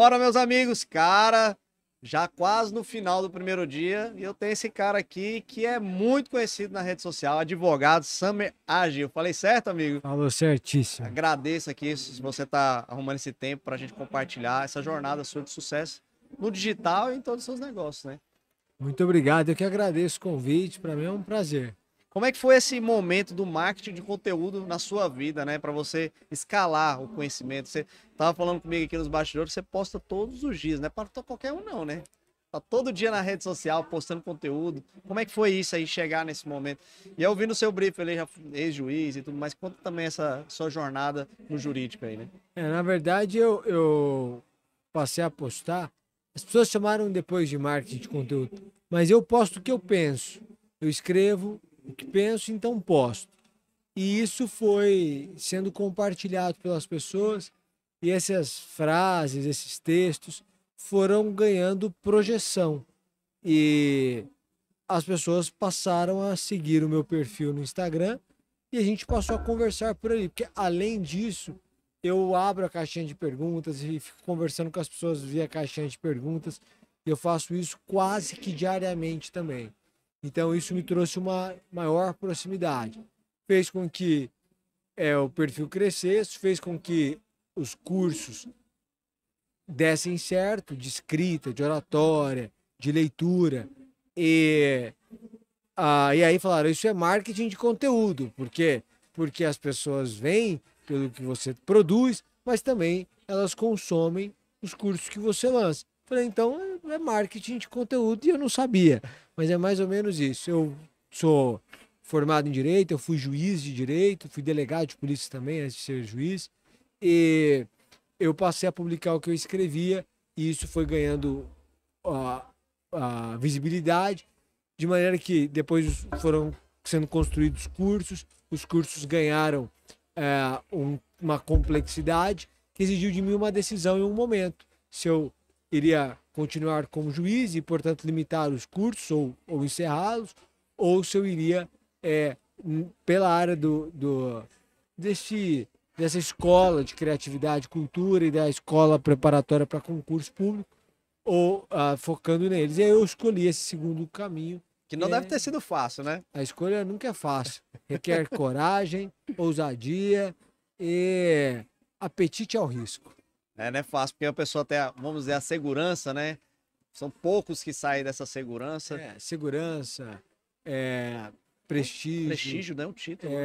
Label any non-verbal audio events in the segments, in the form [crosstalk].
Bora, meus amigos. Cara, já quase no final do primeiro dia, e eu tenho esse cara aqui que é muito conhecido na rede social, advogado Summer Agil. Falei certo, amigo? Falou certíssimo. Agradeço aqui se você está arrumando esse tempo para a gente compartilhar essa jornada sua de sucesso no digital e em todos os seus negócios, né? Muito obrigado, eu que agradeço o convite, para mim é um prazer. Como é que foi esse momento do marketing de conteúdo na sua vida, né? Para você escalar o conhecimento. Você tava falando comigo aqui nos bastidores, você posta todos os dias, né? Para qualquer um não, né? Tá todo dia na rede social postando conteúdo. Como é que foi isso aí chegar nesse momento? E eu vi no seu brief ele já ex-juiz e tudo mais. Conta também essa sua jornada no jurídico aí, né? É, na verdade, eu, eu passei a postar. As pessoas chamaram depois de marketing de conteúdo, mas eu posto o que eu penso. Eu escrevo, o que penso, então posto. E isso foi sendo compartilhado pelas pessoas e essas frases, esses textos foram ganhando projeção. E as pessoas passaram a seguir o meu perfil no Instagram e a gente passou a conversar por ali. Porque além disso, eu abro a caixinha de perguntas e fico conversando com as pessoas via caixinha de perguntas. Eu faço isso quase que diariamente também. Então isso me trouxe uma maior proximidade. Fez com que é, o perfil crescesse, fez com que os cursos dessem certo de escrita, de oratória, de leitura. E, ah, e aí falaram, isso é marketing de conteúdo, porque porque as pessoas veem pelo que você produz, mas também elas consomem os cursos que você lança. Falei, então é, é marketing de conteúdo e eu não sabia. Mas é mais ou menos isso. Eu sou formado em direito, eu fui juiz de direito, fui delegado de polícia também antes de ser juiz. E eu passei a publicar o que eu escrevia e isso foi ganhando a, a visibilidade, de maneira que depois foram sendo construídos cursos, os cursos ganharam é, um, uma complexidade que exigiu de mim uma decisão em um momento. Se eu iria continuar como juiz e, portanto, limitar os cursos ou, ou encerrá-los, ou se eu iria é, pela área do, do deste dessa escola de criatividade, cultura e da escola preparatória para concurso público, ou ah, focando neles. E aí eu escolhi esse segundo caminho. Que não é... deve ter sido fácil, né? A escolha nunca é fácil. Requer coragem, ousadia e apetite ao risco. É, não é fácil, porque a pessoa tem, a, vamos dizer, a segurança, né? São poucos que saem dessa segurança. É, segurança, é, prestígio. Prestígio, né? Um título. Né?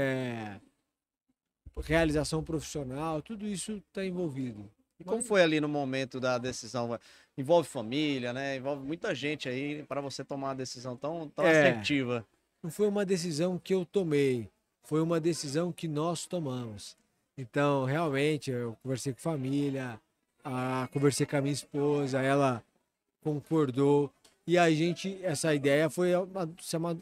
É, realização profissional, tudo isso está envolvido. E como foi ali no momento da decisão? Envolve família, né? Envolve muita gente aí para você tomar uma decisão tão, tão é, assertiva. Não foi uma decisão que eu tomei, foi uma decisão que nós tomamos. Então, realmente, eu conversei com a família, a, conversei com a minha esposa, ela concordou. E a gente, essa ideia foi,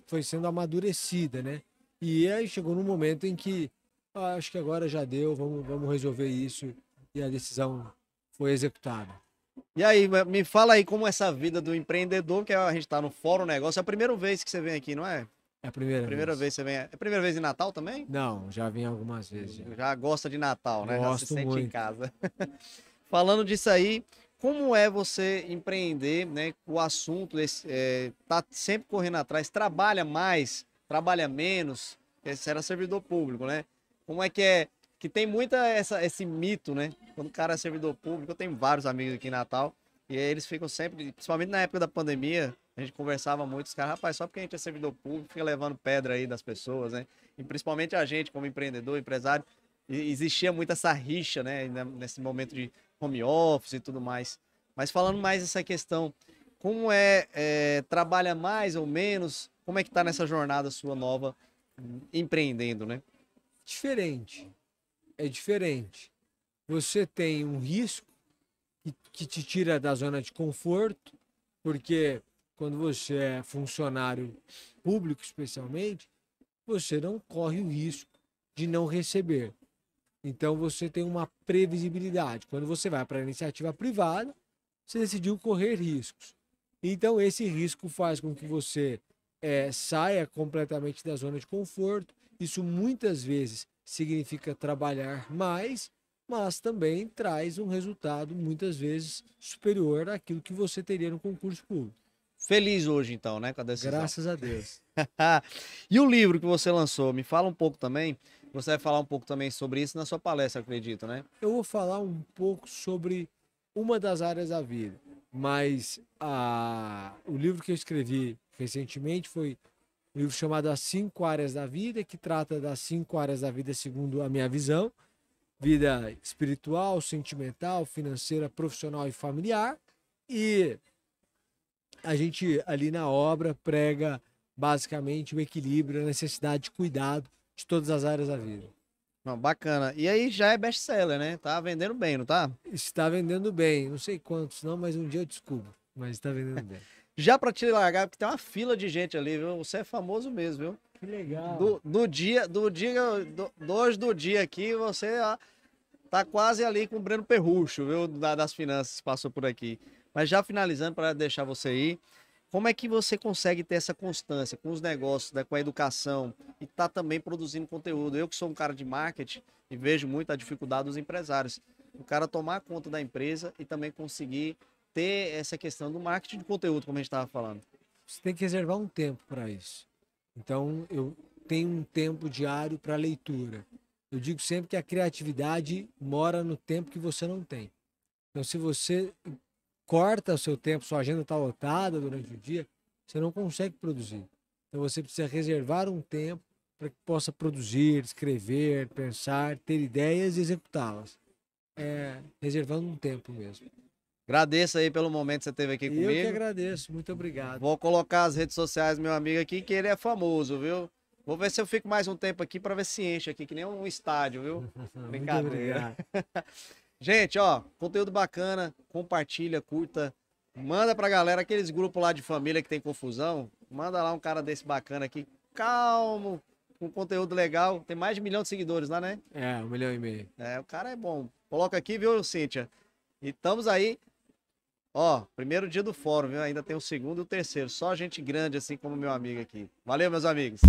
foi sendo amadurecida, né? E aí chegou num momento em que ah, acho que agora já deu, vamos, vamos resolver isso. E a decisão foi executada. E aí, me fala aí como essa vida do empreendedor, que é, a gente está no Fórum Negócio, é a primeira vez que você vem aqui, não é? É a primeira, primeira vez. vez. você vem. É. é a primeira vez em Natal também? Não, já vim algumas vezes. Já, já gosta de Natal, né? Gosto já se sente muito. em casa. [laughs] Falando disso aí, como é você empreender, né? O assunto está é, tá sempre correndo atrás, trabalha mais, trabalha menos. Esse era servidor público, né? Como é que é? Que tem muita essa, esse mito, né? Quando o cara é servidor público, eu tenho vários amigos aqui em Natal e eles ficam sempre, principalmente na época da pandemia, a gente conversava muito, os caras, rapaz, só porque a gente é servidor público, fica levando pedra aí das pessoas, né? E principalmente a gente, como empreendedor, empresário, existia muito essa rixa, né? Nesse momento de home office e tudo mais. Mas falando mais essa questão, como é, é trabalha mais ou menos? Como é que tá nessa jornada sua nova empreendendo, né? Diferente. É diferente. Você tem um risco que te tira da zona de conforto, porque quando você é funcionário público, especialmente, você não corre o risco de não receber. Então você tem uma previsibilidade. Quando você vai para a iniciativa privada, você decidiu correr riscos. Então esse risco faz com que você é, saia completamente da zona de conforto. Isso muitas vezes significa trabalhar mais, mas também traz um resultado muitas vezes superior àquilo que você teria no concurso público feliz hoje, então, né? Com a decisão. Graças a Deus. [laughs] e o livro que você lançou, me fala um pouco também. Você vai falar um pouco também sobre isso na sua palestra, acredito, né? Eu vou falar um pouco sobre uma das áreas da vida, mas a... o livro que eu escrevi recentemente foi um livro chamado As Cinco Áreas da Vida, que trata das cinco áreas da vida segundo a minha visão: vida espiritual, sentimental, financeira, profissional e familiar. E a gente ali na obra prega basicamente o equilíbrio, a necessidade de cuidado de todas as áreas da vida. Não, bacana. E aí já é best-seller, né? Tá vendendo bem, não tá? Está vendendo bem. Não sei quantos não, mas um dia eu descubro. Mas está vendendo bem. [laughs] já para te largar, porque tem uma fila de gente ali, viu? Você é famoso mesmo, viu? Que legal. Do, do dia, do dia, dois do dia aqui, você ó, tá quase ali com o Breno Perrucho, viu? Da, das finanças, passou por aqui. Mas já finalizando, para deixar você aí, como é que você consegue ter essa constância com os negócios, né, com a educação e tá também produzindo conteúdo? Eu que sou um cara de marketing e vejo muito a dificuldade dos empresários. O cara tomar conta da empresa e também conseguir ter essa questão do marketing de conteúdo, como a gente estava falando. Você tem que reservar um tempo para isso. Então, eu tenho um tempo diário para leitura. Eu digo sempre que a criatividade mora no tempo que você não tem. Então, se você corta o seu tempo, sua agenda está lotada durante o dia, você não consegue produzir. Então você precisa reservar um tempo para que possa produzir, escrever, pensar, ter ideias e executá-las. É, reservando um tempo mesmo. Agradeço aí pelo momento que você teve aqui Eu comigo. Eu que agradeço, muito obrigado. Vou colocar as redes sociais meu amigo aqui, que ele é famoso, viu? Vou ver se eu fico mais um tempo aqui para ver se enche aqui, que nem um estádio, viu? [laughs] Brincadeira. [laughs] Gente, ó, conteúdo bacana, compartilha, curta, manda pra galera aqueles grupos lá de família que tem confusão, manda lá um cara desse bacana aqui, calmo, com conteúdo legal, tem mais de um milhão de seguidores lá, né? É, um milhão e meio. É, o cara é bom. Coloca aqui, viu, Cíntia? E estamos aí, ó, primeiro dia do fórum, viu? Ainda tem o segundo e o terceiro, só gente grande assim como meu amigo aqui. Valeu, meus amigos.